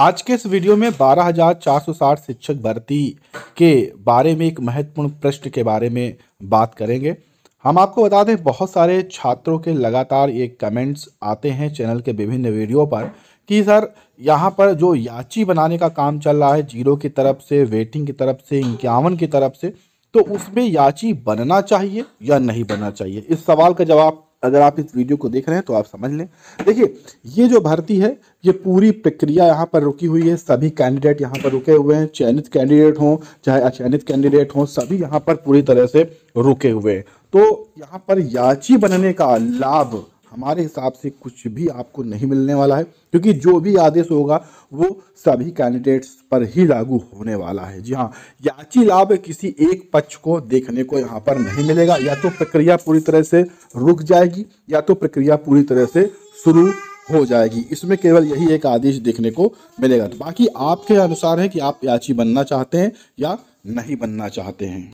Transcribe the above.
आज के इस वीडियो में 12,460 शिक्षक भर्ती के बारे में एक महत्वपूर्ण प्रश्न के बारे में बात करेंगे हम आपको बता दें बहुत सारे छात्रों के लगातार ये कमेंट्स आते हैं चैनल के विभिन्न वीडियो पर कि सर यहाँ पर जो याची बनाने का काम चल रहा है जीरो की तरफ से वेटिंग की तरफ से इक्यावन की तरफ से तो उसमें याची बनना चाहिए या नहीं बनना चाहिए इस सवाल का जवाब अगर आप इस वीडियो को देख रहे हैं तो आप समझ लें देखिए ये जो भर्ती है ये पूरी प्रक्रिया यहाँ पर रुकी हुई है सभी कैंडिडेट यहाँ पर रुके हुए हैं चयनित कैंडिडेट हों चाहे अचयनित कैंडिडेट हों सभी यहाँ पर पूरी तरह से रुके हुए हैं तो यहाँ पर याची बनने का लाभ हमारे हिसाब से कुछ भी आपको नहीं मिलने वाला है क्योंकि जो भी आदेश होगा वो सभी कैंडिडेट्स पर ही लागू होने वाला है जी हाँ याची लाभ किसी एक पक्ष को देखने को यहाँ पर नहीं मिलेगा या तो प्रक्रिया पूरी तरह से रुक जाएगी या तो प्रक्रिया पूरी तरह से शुरू हो जाएगी इसमें केवल यही एक आदेश देखने को मिलेगा तो बाकी आपके अनुसार है कि आप याची बनना चाहते हैं या नहीं बनना चाहते हैं